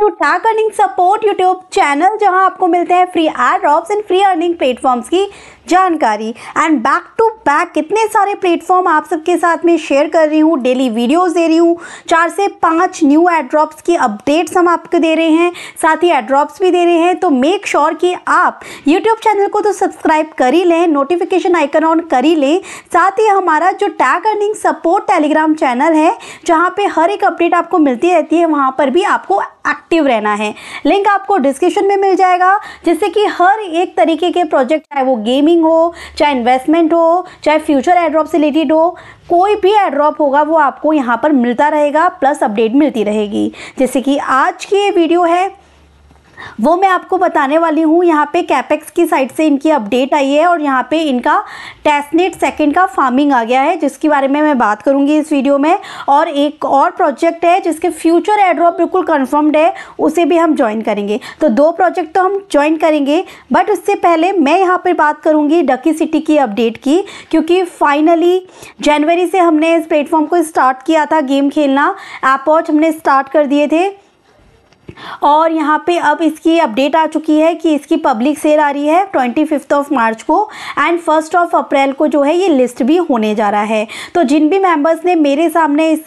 to ठाक earning support YouTube channel जहां आपको मिलते हैं free airdrops and free earning platforms की जानकारी एंड बैक टू बैक कितने सारे प्लेटफॉर्म आप सबके साथ में शेयर कर रही हूँ डेली वीडियोस दे रही हूँ चार से पाँच न्यू ड्रॉप्स की अपडेट्स हम आपको दे रहे हैं साथ ही एड्रॉप्स भी दे रहे हैं तो मेक श्योर sure कि आप यूट्यूब चैनल को तो सब्सक्राइब कर ही लें नोटिफिकेशन आइकन ऑन कर ही लें साथ ही हमारा जो tag earning support Telegram channel है जहाँ पर हर एक अपडेट आपको मिलती रहती है वहाँ पर भी आपको एक्टिव रहना है लिंक आपको डिस्क्रिप्शन में मिल जाएगा जिससे कि हर एक तरीके के प्रोजेक्ट चाहे वो गेमिंग हो चाहे इन्वेस्टमेंट हो चाहे फ्यूचर एड्रॉप से रिलेटेड हो कोई भी एड्रॉप होगा वो आपको यहाँ पर मिलता रहेगा प्लस अपडेट मिलती रहेगी जैसे कि आज की ये वीडियो है वो मैं आपको बताने वाली हूँ यहाँ पे कैपेक्स की साइड से इनकी अपडेट आई है और यहाँ पे इनका टेस्टनेट सेकंड का फार्मिंग आ गया है जिसके बारे में मैं बात करूँगी इस वीडियो में और एक और प्रोजेक्ट है जिसके फ्यूचर एड्रॉप बिल्कुल कन्फर्म्ड है उसे भी हम ज्वाइन करेंगे तो दो प्रोजेक्ट तो हम ज्वाइन करेंगे बट उससे पहले मैं यहाँ पर बात करूँगी डकी सिटी की अपडेट की क्योंकि फाइनली जनवरी से हमने इस प्लेटफॉर्म को स्टार्ट किया था गेम खेलना ऐप वॉच हमने स्टार्ट कर दिए थे और यहाँ पे अब इसकी अपडेट आ चुकी है कि इसकी पब्लिक सेल आ रही है ट्वेंटी फिफ्थ ऑफ मार्च को एंड फर्स्ट ऑफ अप्रैल को जो है ये लिस्ट भी होने जा रहा है तो जिन भी मेंबर्स ने मेरे सामने इस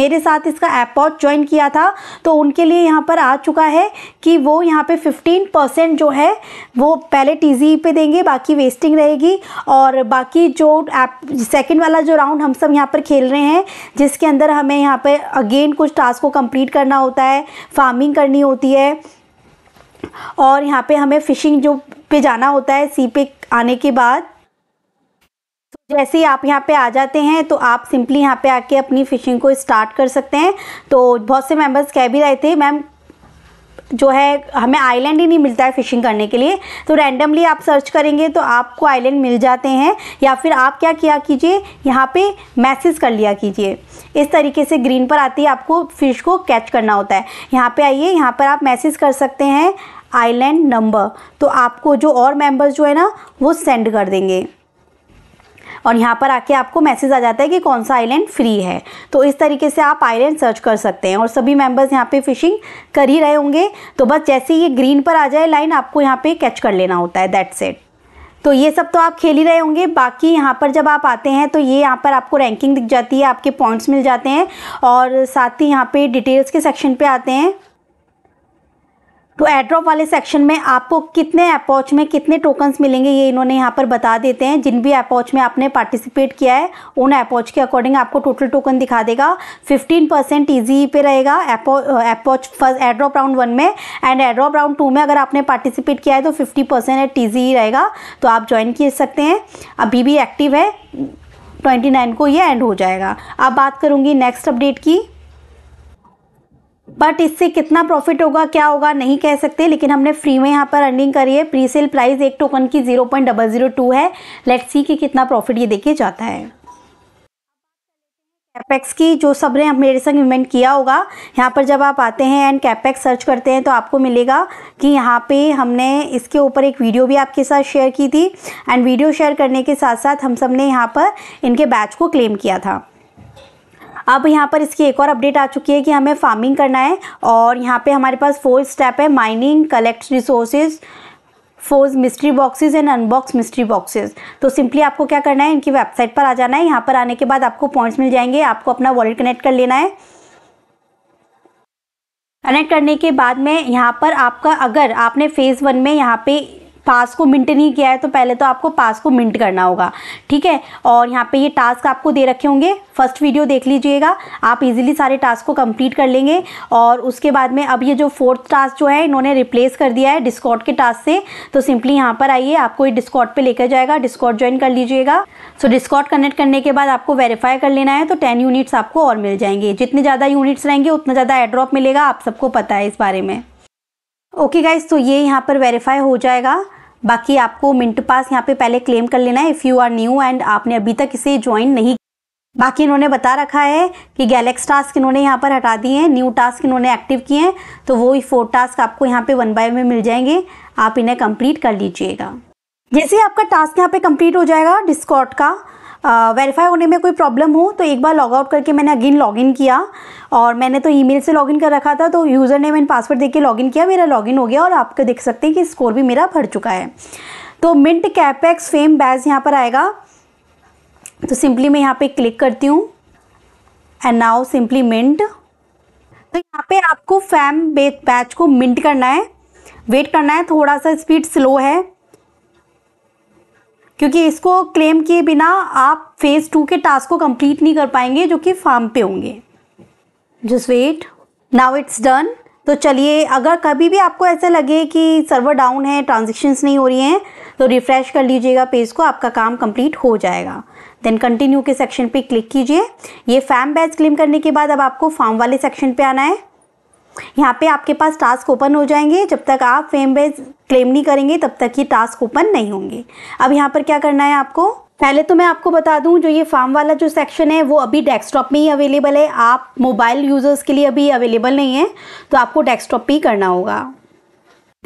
मेरे साथ इसका एपॉट ज्वाइन किया था तो उनके लिए यहाँ पर आ चुका है कि वो यहाँ पे फिफ्टीन परसेंट जो है वो पहले टी पे देंगे बाकी वेस्टिंग रहेगी और बाकी जो ऐप सेकेंड वाला जो राउंड हम सब यहाँ पर खेल रहे हैं जिसके अंदर हमें यहाँ पर अगेन कुछ टास्क को कम्प्लीट करना होता है फार्मिंग करनी करनी होती है और यहाँ पे हमें फ़िशिंग जो पे जाना होता है सी पे आने के बाद जैसे ही आप यहाँ पे आ जाते हैं तो आप सिंपली यहाँ पे आके अपनी फ़िशिंग को स्टार्ट कर सकते हैं तो बहुत से मेंबर्स कह भी रहे थे मैम जो है हमें आइलैंड ही नहीं मिलता है फ़िशिंग करने के लिए तो रैंडमली आप सर्च करेंगे तो आपको आइलैंड मिल जाते हैं या फिर आप क्या किया कीजिए यहाँ पे मैसेज कर लिया कीजिए इस तरीके से ग्रीन पर आती है आपको फ़िश को कैच करना होता है यहाँ पे आइए यहाँ पर आप मैसेज कर सकते हैं आइलैंड नंबर तो आपको जो और मेम्बर्स जो है ना वो सेंड कर देंगे और यहाँ पर आके आपको मैसेज आ जाता है कि कौन सा आइलैंड फ्री है तो इस तरीके से आप आइलैंड सर्च कर सकते हैं और सभी मेम्बर्स यहाँ पे फिशिंग कर ही रहे होंगे तो बस जैसे ये ग्रीन पर आ जाए लाइन आपको यहाँ पे कैच कर लेना होता है दैट सेट तो ये सब तो आप खेल ही रहे होंगे बाकी यहाँ पर जब आप आते हैं तो ये यहाँ पर आपको रैंकिंग दिख जाती है आपके पॉइंट्स मिल जाते हैं और साथ ही यहाँ पे डिटेल्स के सेक्शन पे आते हैं तो एड्रॉप वाले सेक्शन में आपको कितने अपॉच में कितने टोकन्स मिलेंगे ये इन्होंने यहाँ पर बता देते हैं जिन भी अपॉच में आपने पार्टिसिपेट किया है उन अपॉच के अकॉर्डिंग आपको टोटल टोकन दिखा देगा फिफ्टीन परसेंट ईजी पे रहेगा epoch first airdrop round one में एंड एड्रॉप राउंड टू में अगर आपने पार्टिसिपेट किया है तो फिफ्टी परसेंट टी रहेगा तो आप ज्वाइन कर सकते हैं अभी भी एक्टिव है ट्वेंटी को ये एंड हो जाएगा अब बात करूँगी नेक्स्ट अपडेट की बट इससे कितना प्रॉफिट होगा क्या होगा नहीं कह सकते लेकिन हमने फ्री में यहाँ पर अर्निंग करी है प्री सेल प्राइस एक टोकन की zero point double zero two है लेट सी कि कितना प्रॉफिट ये देखे जाता है कैपेक्स की जो सब ने मेरे संग इवेंट किया होगा यहाँ पर जब आप आते हैं एंड कैपेक्स सर्च करते हैं तो आपको मिलेगा कि यहाँ पे हमने इसके ऊपर एक वीडियो भी आपके साथ शेयर की थी एंड वीडियो शेयर करने के साथ साथ हम सब ने यहाँ पर इनके बैच को क्लेम किया था अब यहाँ पर इसकी एक और अपडेट आ चुकी है कि हमें फार्मिंग करना है और यहाँ पे हमारे पास फोर स्टेप है mining collect resources force mystery boxes and unbox mystery boxes तो सिंपली आपको क्या करना है इनकी वेबसाइट पर आ जाना है यहाँ पर आने के बाद आपको पॉइंट्स मिल जाएंगे आपको अपना वॉलेट कनेक्ट कर लेना है कनेक्ट करने के बाद में यहाँ पर आपका अगर आपने फेज़ वन में यहाँ पे पास को मिंट नहीं किया है तो पहले तो आपको पास को मिंट करना होगा ठीक है और यहाँ पे ये टास्क आपको दे रखे होंगे फर्स्ट वीडियो देख लीजिएगा आप इजीली सारे टास्क को कंप्लीट कर लेंगे और उसके बाद में अब ये जो फोर्थ टास्क जो है इन्होंने रिप्लेस कर दिया है डिस्कॉट के टास्क से तो सिंपली यहाँ पर आइए आपको ये डिस्कॉट पर लेकर जाएगा डिस्कॉट ज्वाइन कर लीजिएगा सो डिस्कॉट कनेक्ट करने के बाद आपको वेरीफाई कर लेना है तो टेन यूनिट्स आपको और मिल जाएंगे जितने ज़्यादा यूनिट्स रहेंगे उतना ज़्यादा एड्रॉप मिलेगा आप सबको पता है इस बारे में ओके okay गाइज तो ये यहाँ पर वेरीफाई हो जाएगा बाकी आपको मिंट पास यहाँ पे पहले क्लेम कर लेना है if you are new and आपने अभी तक इसे ज्वाइन नहीं बाकी इन्होंने बता रखा है कि गैलेक्स टास्क इन्होंने यहाँ पर हटा दिए हैं न्यू टास्क इन्होंने एक्टिव किए हैं तो वो ही फोर टास्क आपको यहाँ पे वन बाय में मिल जाएंगे आप इन्हें कंप्लीट कर लीजिएगा जैसे आपका टास्क यहाँ पे कंप्लीट हो जाएगा डिस्कॉट का वेरीफाई होने में कोई प्रॉब्लम हो तो एक बार लॉग आउट करके मैंने अगेन लॉगिन किया और मैंने तो ईमेल से लॉगिन कर रखा था तो यूज़र नेम एंड पासवर्ड देख के लॉगिन किया मेरा लॉगिन हो गया और आपको देख सकते हैं कि स्कोर भी मेरा भर चुका है तो मिंट कैपेक्स फेम बैज यहाँ पर आएगा तो सिंपली मैं यहाँ पर क्लिक करती हूँ एंड नाउ सिंपली मिंट तो यहाँ पे आपको फैम बैच को मिंट करना है वेट करना है थोड़ा सा स्पीड स्लो है क्योंकि इसको क्लेम किए बिना आप फेज़ टू के टास्क को कंप्लीट नहीं कर पाएंगे जो कि फार्म पे होंगे just wait now it's done तो चलिए अगर कभी भी आपको ऐसा लगे कि सर्वर डाउन है ट्रांजेक्शन्स नहीं हो रही हैं तो रिफ़्रेश कर लीजिएगा पेज को आपका काम कंप्लीट हो जाएगा देन कंटिन्यू के सेक्शन पे क्लिक कीजिए ये फैम बैच क्लेम करने के बाद अब आपको फार्म वाले सेक्शन पे आना है यहाँ पे आपके पास टास्क ओपन हो जाएंगे जब तक आप फेम बेज क्लेम नहीं करेंगे तब तक ये टास्क ओपन नहीं होंगे अब यहाँ पर क्या करना है आपको पहले तो मैं आपको बता दूं जो ये फार्म वाला जो सेक्शन है वो अभी डेस्कटॉप में ही अवेलेबल है आप मोबाइल यूज़र्स के लिए अभी अवेलेबल नहीं है तो आपको डेस्कटॉप पे ही करना होगा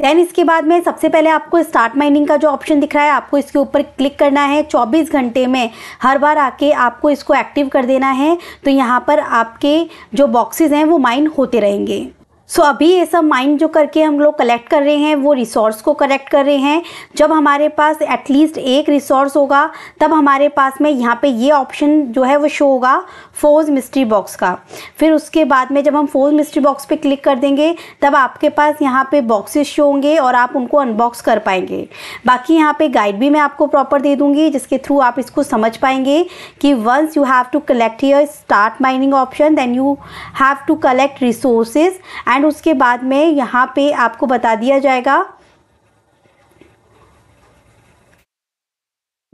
देन इसके बाद में सबसे पहले आपको स्टार्ट माइनिंग का जो ऑप्शन दिख रहा है आपको इसके ऊपर क्लिक करना है 24 घंटे में हर बार आके आपको इसको एक्टिव कर देना है तो यहाँ पर आपके जो बॉक्सेस हैं वो माइन होते रहेंगे सो so, अभी ये सब माइंड जो करके हम लोग कलेक्ट कर रहे हैं वो रिसोर्स को कलेक्ट कर रहे हैं जब हमारे पास एटलीस्ट एक रिसोर्स होगा तब हमारे पास में यहाँ पे ये ऑप्शन जो है वो शो होगा फोर्स मिस्ट्री बॉक्स का फिर उसके बाद में जब हम फोर्स मिस्ट्री बॉक्स पे क्लिक कर देंगे तब आपके पास यहाँ पे बॉक्सेस शो होंगे और आप उनको अनबॉक्स कर पाएंगे बाकी यहाँ पर गाइड भी मैं आपको प्रॉपर दे दूँगी जिसके थ्रू आप इसको समझ पाएंगे कि once you have to collect your start mining option then you have to collect resources and and उसके बाद में यहाँ पे आपको बता दिया जाएगा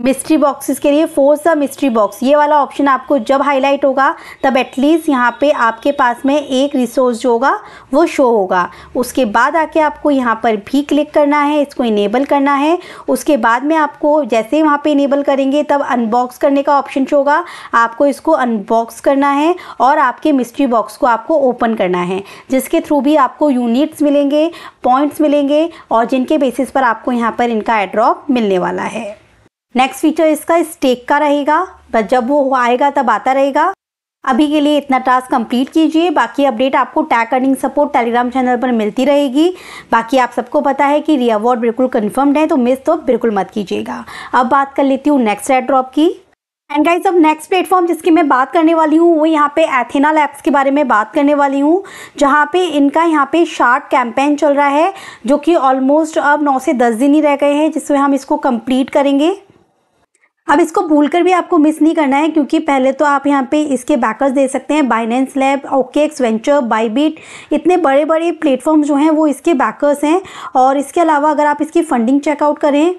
मिस्ट्री बॉक्सेस के लिए फोर्स द मिस्ट्री बॉक्स ये वाला ऑप्शन आपको जब हाईलाइट होगा तब एटलीस्ट यहाँ पे आपके पास में एक रिसोर्स जो होगा वो शो होगा उसके बाद आके आपको यहाँ पर भी क्लिक करना है इसको इनेबल करना है उसके बाद में आपको जैसे ही वहाँ पर इनेबल करेंगे तब अनबॉक्स करने का ऑप्शन शो होगा आपको इसको अनबॉक्स करना है और आपके मिस्ट्री बॉक्स को आपको ओपन करना है जिसके थ्रू भी आपको यूनिट्स मिलेंगे पॉइंट्स मिलेंगे और जिनके बेसिस पर आपको यहाँ पर इनका एड्रॉप मिलने वाला है नेक्स्ट फीचर इसका स्टेक का रहेगा बस जब वो आएगा तब आता रहेगा अभी के लिए इतना टास्क कंप्लीट कीजिए बाकी अपडेट आपको tag earning support Telegram channel पर मिलती रहेगी बाकी आप सबको पता है कि री अवार्ड बिल्कुल कन्फर्म्ड है तो मिस तो बिल्कुल मत कीजिएगा अब बात कर लेती हूँ नेक्स्ट रेड ड्रॉप की एंड गाइस अब नेक्स्ट प्लेटफॉर्म जिसकी मैं बात करने वाली हूँ वो यहाँ पे एथेना लैब्स के बारे में बात करने वाली हूँ जहाँ पे इनका यहाँ पे शार्ट कैंपेन चल रहा है जो कि ऑलमोस्ट अब नौ से दस दिन ही रह गए हैं जिसमें हम इसको कंप्लीट करेंगे अब इसको भूल कर भी आपको मिस नहीं करना है क्योंकि पहले तो आप यहाँ पे इसके बैकर्स दे सकते हैं Binance lab OKX venture Bybit इतने बड़े बड़े प्लेटफॉर्म जो हैं वो इसके बैकर्स हैं और इसके अलावा अगर आप इसकी फंडिंग चेकआउट करें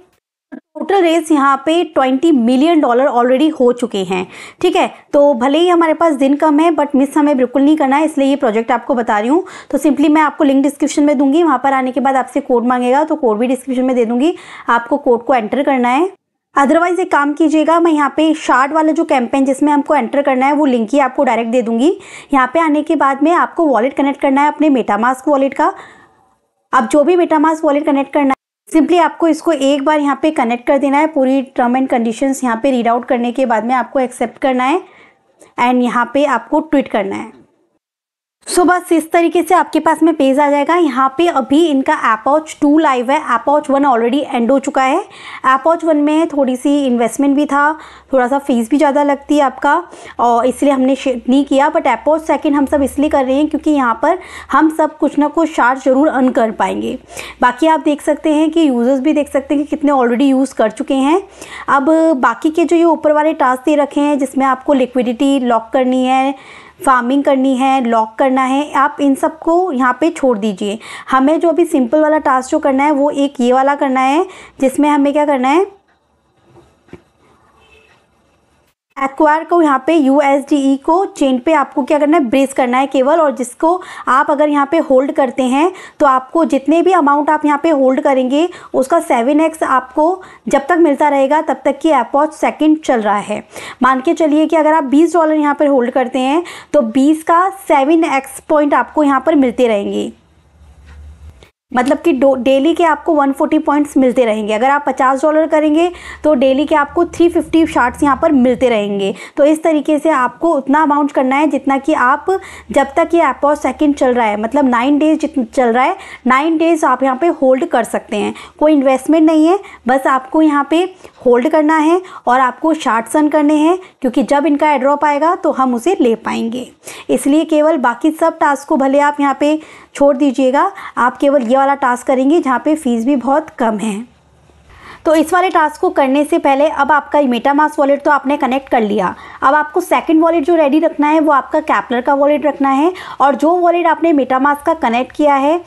टोटल रेस यहाँ पे ट्वेंटी मिलियन डॉलर ऑलरेडी हो चुके हैं ठीक है तो भले ही हमारे पास दिन कम है बट मिस हमें बिल्कुल नहीं करना है इसलिए ये प्रोजेक्ट आपको बता रही हूँ तो सिंपली मैं आपको लिंक डिस्क्रिप्शन में दूंगी वहाँ पर आने के बाद आपसे कोड मांगेगा तो कोड भी डिस्क्रिप्शन में दे दूंगी आपको कोड को एंटर करना है अदरवाइज एक काम कीजिएगा मैं यहाँ पे शार्ट वाला जो कैंपेन जिसमें हमको एंटर करना है वो लिंक ही आपको डायरेक्ट दे दूंगी यहाँ पे आने के बाद में आपको वॉलेट कनेक्ट करना है अपने मेटामास्क वॉलेट का अब जो भी मेटामास्क वॉलेट कनेक्ट करना है सिंपली आपको इसको एक बार यहाँ पे कनेक्ट कर देना है पूरी टर्म एंड कंडीशन यहाँ पे रीड आउट करने के बाद में आपको एक्सेप्ट करना है एंड यहाँ पे आपको ट्वीट करना है सो बस इस तरीके से आपके पास में पेज आ जाएगा यहाँ पे अभी इनका एपॉच टू लाइव है एपॉच वन ऑलरेडी एंड हो चुका है एपॉच वन में थोड़ी सी इन्वेस्टमेंट भी था थोड़ा सा फीस भी ज़्यादा लगती है आपका और इसलिए हमने नहीं किया बट एपॉच सेकंड हम सब इसलिए कर रहे हैं क्योंकि यहाँ पर हम सब कुछ ना कुछ चार्ज ज़रूर अर्न कर पाएंगे बाकी आप देख सकते हैं कि यूज़र्स भी देख सकते हैं कि कितने ऑलरेडी यूज़ कर चुके हैं अब बाकी के जो ये ऊपर वाले टास्क दे रखे हैं जिसमें आपको लिक्विडिटी लॉक करनी है फार्मिंग करनी है लॉक करना है आप इन सब को यहाँ पे छोड़ दीजिए हमें जो अभी सिंपल वाला टास्क जो करना है वो एक ये वाला करना है जिसमें हमें क्या करना है एक्वायर को यहाँ पे यू एस डी ई को चेन पे आपको क्या करना है ब्रेस करना है केवल और जिसको आप अगर यहाँ पे होल्ड करते हैं तो आपको जितने भी अमाउंट आप यहाँ पे होल्ड करेंगे उसका सेवन एक्स आपको जब तक मिलता रहेगा तब तक कि एपॉच सेकेंड चल रहा है मान के चलिए कि अगर आप बीस डॉलर यहाँ पर होल्ड करते हैं तो बीस का सेवन एक्स पॉइंट आपको यहाँ पर मिलते रहेंगे मतलब कि डेली के आपको 140 पॉइंट्स मिलते रहेंगे अगर आप 50 डॉलर करेंगे तो डेली के आपको 350 शार्ट्स यहाँ पर मिलते रहेंगे तो इस तरीके से आपको उतना अमाउंट करना है जितना कि आप जब तक ये एप और सेकेंड चल रहा है मतलब नाइन डेज चल रहा है नाइन डेज आप यहाँ पर होल्ड कर सकते हैं कोई इन्वेस्टमेंट नहीं है बस आपको यहाँ पर होल्ड करना है और आपको शार्ट्स सन करने हैं क्योंकि जब इनका एड्रॉप आएगा तो हम उसे ले पाएंगे इसलिए केवल बाकी सब टास्क को भले आप यहाँ पर छोड़ दीजिएगा आप केवल ये वाला टास्क करेंगे जहाँ पे फ़ीस भी बहुत कम है तो इस वाले टास्क को करने से पहले अब आपका मास वॉलेट तो आपने कनेक्ट कर लिया अब आपको सेकंड वॉलेट जो रेडी रखना है वो आपका कैपलर का वॉलेट रखना है और जो वॉलेट आपने मास का कनेक्ट किया है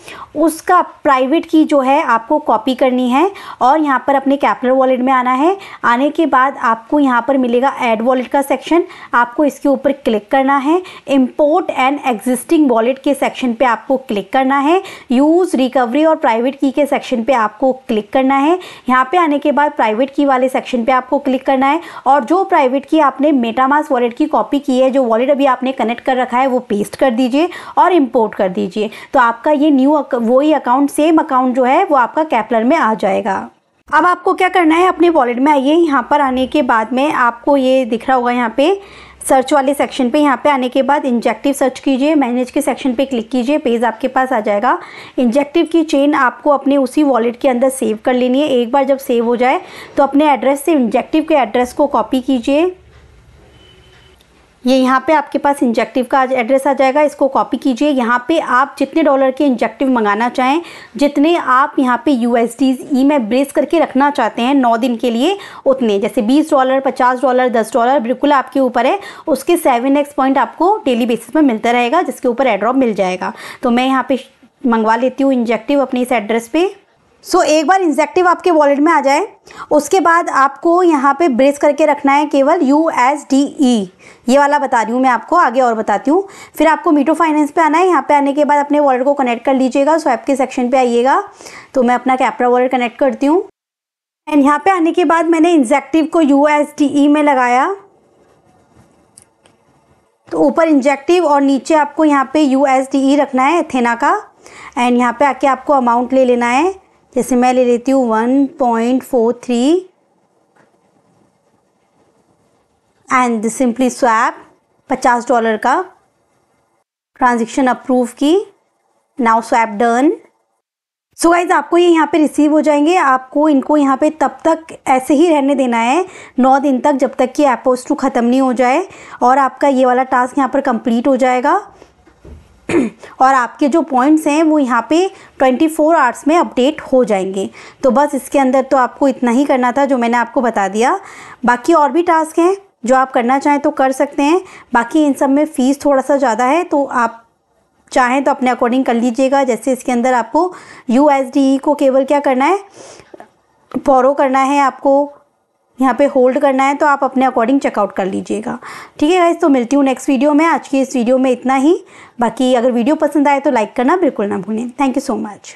उसका प्राइवेट की जो है आपको कॉपी करनी है और यहाँ पर अपने कैपलर वॉलेट में आना है आने के बाद आपको यहाँ पर मिलेगा एड वॉलेट का सेक्शन आपको इसके ऊपर क्लिक करना है इम्पोर्ट एंड एग्जिस्टिंग वॉलेट के सेक्शन पर आपको क्लिक करना है यूज़ रिकवरी और प्राइवेट की के सेक्शन पर आपको क्लिक करना है यहाँ पर आने के बाद प्राइवेट की वाले सेक्शन पे आपको क्लिक करना है और जो प्राइवेट की आपने मेटामास वॉलेट की कॉपी की है जो वॉलेट अभी आपने कनेक्ट कर रखा है वो पेस्ट कर दीजिए और इम्पोर्ट कर दीजिए तो आपका ये न्यू वही अकाउंट सेम अकाउंट जो है वो आपका कैपलर में आ जाएगा अब आपको क्या करना है अपने वॉलेट में आइए यहाँ पर आने के बाद में आपको ये दिख रहा होगा यहाँ पे सर्च वाले सेक्शन पे यहाँ पे आने के बाद इंजेक्टिव सर्च कीजिए मैनेज के सेक्शन पे क्लिक कीजिए पेज आपके पास आ जाएगा इंजेक्टिव की चेन आपको अपने उसी वॉलेट के अंदर सेव कर लेनी है एक बार जब सेव हो जाए तो अपने एड्रेस से इंजेक्टिव के एड्रेस को कॉपी कीजिए ये यहाँ पे आपके पास इंजेक्टिव का एड्रेस आ जाएगा इसको कॉपी कीजिए यहाँ पे आप जितने डॉलर के इंजेक्टिव मंगाना चाहें जितने आप यहाँ पे यू एस ई में ब्रेस करके रखना चाहते हैं नौ दिन के लिए उतने जैसे बीस डॉलर पचास डॉलर दस डॉलर बिल्कुल आपके ऊपर है उसके सेवन एक्स पॉइंट आपको डेली बेसिस में मिलता रहेगा जिसके ऊपर एड्रॉप मिल जाएगा तो मैं यहाँ पर मंगवा लेती हूँ इंजेक्टिव अपने इस एड्रेस पर सो so, एक बार इंजेक्टिव आपके वॉलेट में आ जाए उसके बाद आपको यहाँ पे ब्रेस करके रखना है केवल यू एस डी ई ये वाला बता रही हूँ मैं आपको आगे और बताती हूँ फिर आपको मीटो फाइनेंस पे आना है यहाँ पे आने के बाद अपने वॉलेट को कनेक्ट कर लीजिएगा स्वैप के सेक्शन पे आइएगा तो मैं अपना कैपरा वॉलेट कनेक्ट करती हूँ एंड यहाँ पर आने के बाद मैंने इंजेक्टिव को यू एस डी ई में लगाया तो ऊपर इंजेक्टिव और नीचे आपको यहाँ पर यू एस डी ई रखना है एथेना का एंड यहाँ पर आके आपको अमाउंट ले लेना है जैसे मैं ले लेती हूँ one point four three and simply swap पचास डॉलर का ट्रांजेक्शन अप्रूव की now swap done so guys आपको ये यहाँ पे रिसीव हो जाएंगे आपको इनको यहाँ पे तब तक ऐसे ही रहने देना है नौ दिन तक जब तक कि एपोस्टू ख़त्म नहीं हो जाए और आपका ये वाला टास्क यहाँ पर कंप्लीट हो जाएगा और आपके जो पॉइंट्स हैं वो यहाँ पे 24 आवर्स में अपडेट हो जाएंगे तो बस इसके अंदर तो आपको इतना ही करना था जो मैंने आपको बता दिया बाकी और भी टास्क हैं जो आप करना चाहें तो कर सकते हैं बाकी इन सब में फ़ीस थोड़ा सा ज़्यादा है तो आप चाहें तो अपने अकॉर्डिंग कर लीजिएगा जैसे इसके अंदर आपको यू e को केवल क्या करना है फॉरो करना है आपको यहाँ पे होल्ड करना है तो आप अपने अकॉर्डिंग चेकआउट कर लीजिएगा ठीक है गाइज तो मिलती हूँ नेक्स्ट वीडियो में आज की इस वीडियो में इतना ही बाकी अगर वीडियो पसंद आए तो लाइक करना बिल्कुल ना भूलें थैंक यू सो मच